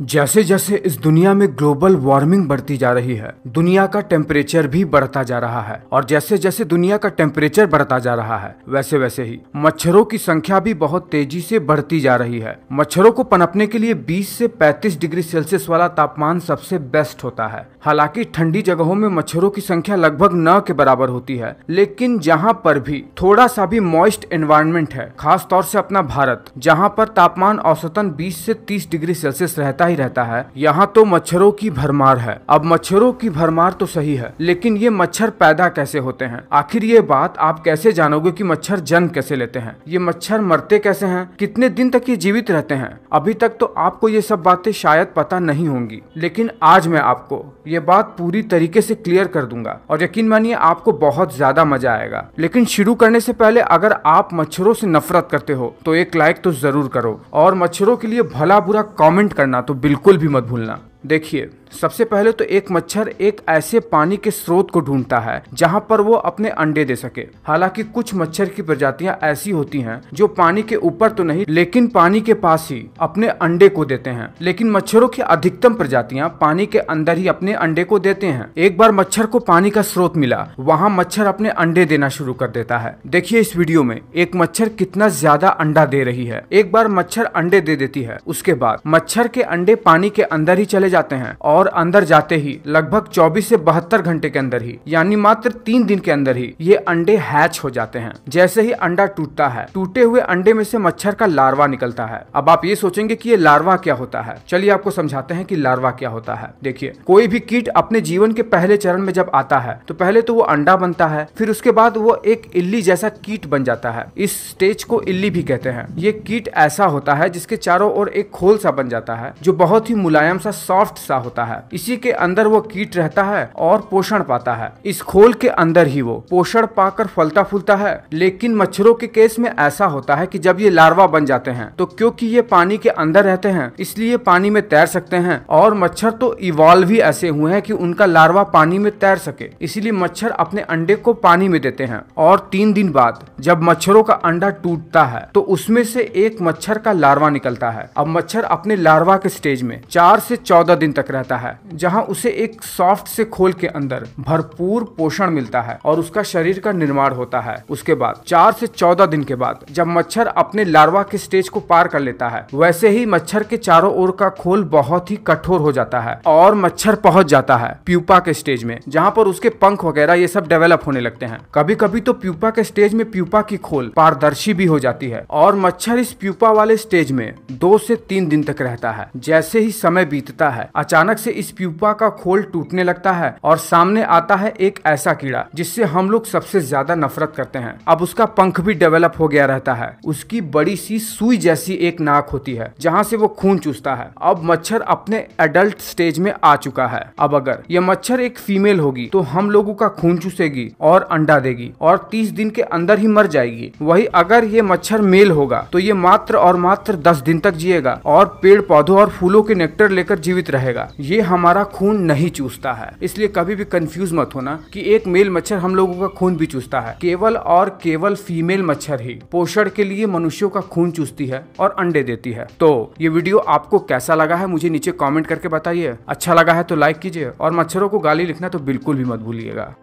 जैसे जैसे इस दुनिया में ग्लोबल वार्मिंग बढ़ती जा रही है दुनिया का टेम्परेचर भी बढ़ता जा रहा है और जैसे जैसे दुनिया का टेम्परेचर बढ़ता जा रहा है वैसे वैसे ही मच्छरों की संख्या भी बहुत तेजी से बढ़ती जा रही है मच्छरों को पनपने के लिए 20 से 35 डिग्री सेल्सियस वाला तापमान सबसे बेस्ट होता है हालांकि ठंडी जगहों में मच्छरों की संख्या लगभग न के बराबर होती है लेकिन जहाँ पर भी थोड़ा सा भी मॉइस्ट एनवायरमेंट है खास तौर से अपना भारत जहाँ पर तापमान औसतन 20 से 30 डिग्री सेल्सियस रहता ही रहता है यहाँ तो मच्छरों की भरमार है अब मच्छरों की भरमार तो सही है लेकिन ये मच्छर पैदा कैसे होते हैं आखिर ये बात आप कैसे जानोगे की मच्छर जन्म कैसे लेते हैं ये मच्छर मरते कैसे है कितने दिन तक ये जीवित रहते हैं अभी तक तो आपको ये सब बातें शायद पता नहीं होंगी लेकिन आज मैं आपको ये बात पूरी तरीके से क्लियर कर दूंगा और यकीन मानिए आपको बहुत ज्यादा मजा आएगा लेकिन शुरू करने से पहले अगर आप मच्छरों से नफरत करते हो तो एक लाइक तो जरूर करो और मच्छरों के लिए भला बुरा कॉमेंट करना तो बिल्कुल भी मत भूलना देखिए सबसे पहले तो एक मच्छर एक ऐसे पानी के स्रोत को ढूंढता है जहाँ पर वो अपने अंडे दे सके हालांकि कुछ मच्छर की प्रजातियां ऐसी होती हैं जो पानी के ऊपर तो नहीं लेकिन पानी के पास ही अपने अंडे को देते हैं लेकिन मच्छरों की अधिकतम प्रजातियां पानी के अंदर ही अपने अंडे को देते हैं एक बार मच्छर को पानी का स्रोत मिला वहाँ मच्छर अपने अंडे देना शुरू कर देता है देखिए इस वीडियो में एक मच्छर कितना ज्यादा अंडा दे रही है एक बार मच्छर अंडे दे देती है उसके बाद मच्छर के अंडे पानी के अंदर ही चले जाते हैं और और अंदर जाते ही लगभग 24 से बहत्तर घंटे के अंदर ही यानी मात्र तीन दिन के अंदर ही ये अंडे हैच हो जाते हैं जैसे ही अंडा टूटता है टूटे हुए अंडे में से मच्छर का लार्वा निकलता है अब आप ये सोचेंगे कि ये लार्वा क्या होता है चलिए आपको समझाते हैं कि लार्वा क्या होता है देखिए कोई भी कीट अपने जीवन के पहले चरण में जब आता है तो पहले तो वो अंडा बनता है फिर उसके बाद वो एक इल्ली जैसा कीट बन जाता है इस स्टेज को इल्ली भी कहते हैं ये कीट ऐसा होता है जिसके चारों ओर एक खोल सा बन जाता है जो बहुत ही मुलायम सा सॉफ्ट सा होता है है इसी के अंदर वो कीट रहता है और पोषण पाता है इस खोल के अंदर ही वो पोषण पाकर फलता फूलता है लेकिन मच्छरों के केस में ऐसा होता है कि जब ये लार्वा बन जाते हैं तो क्योंकि ये पानी के अंदर रहते हैं इसलिए पानी में तैर सकते हैं और मच्छर तो इवॉल्व ही ऐसे हुए हैं कि उनका लार्वा पानी में तैर सके इसीलिए मच्छर अपने अंडे को पानी में देते हैं और तीन दिन बाद जब मच्छरों का अंडा टूटता है तो उसमें से एक मच्छर का लार्वा निकलता है अब मच्छर अपने लार्वा के स्टेज में चार से चौदह दिन तक रहता है है जहाँ उसे एक सॉफ्ट से खोल के अंदर भरपूर पोषण मिलता है और उसका शरीर का निर्माण होता है उसके बाद चार से चौदह दिन के बाद जब मच्छर अपने लार्वा के स्टेज को पार कर लेता है वैसे ही मच्छर के चारों ओर का खोल बहुत ही कठोर हो जाता है और मच्छर पहुंच जाता है प्यूपा के स्टेज में जहाँ पर उसके पंख वगैरह ये सब डेवलप होने लगते हैं कभी कभी तो प्यूपा के स्टेज में प्यूपा की खोल पारदर्शी भी हो जाती है और मच्छर इस प्यूपा वाले स्टेज में दो से तीन दिन तक रहता है जैसे ही समय बीतता है अचानक से से इस प्यूपा का खोल टूटने लगता है और सामने आता है एक ऐसा कीड़ा जिससे हम लोग सबसे ज्यादा नफरत करते हैं अब उसका पंख भी डेवलप हो गया रहता है उसकी बड़ी सी सुई जैसी एक नाक होती है जहाँ से वो खून चूसता है अब मच्छर अपने एडल्ट स्टेज में आ चुका है अब अगर यह मच्छर एक फीमेल होगी तो हम लोगों का खून चूसेगी और अंडा देगी और तीस दिन के अंदर ही मर जाएगी वही अगर ये मच्छर मेल होगा तो ये मात्र और मात्र दस दिन तक जिएगा और पेड़ पौधों और फूलों के नेक्टर लेकर जीवित रहेगा ये ये हमारा खून नहीं चूसता है इसलिए कभी भी कंफ्यूज मत होना कि एक मेल मच्छर हम लोगों का खून भी चूसता है केवल और केवल फीमेल मच्छर ही पोषण के लिए मनुष्यों का खून चूसती है और अंडे देती है तो ये वीडियो आपको कैसा लगा है मुझे नीचे कॉमेंट करके बताइए अच्छा लगा है तो लाइक कीजिए और मच्छरों को गाली लिखना तो बिल्कुल भी मत भूलिएगा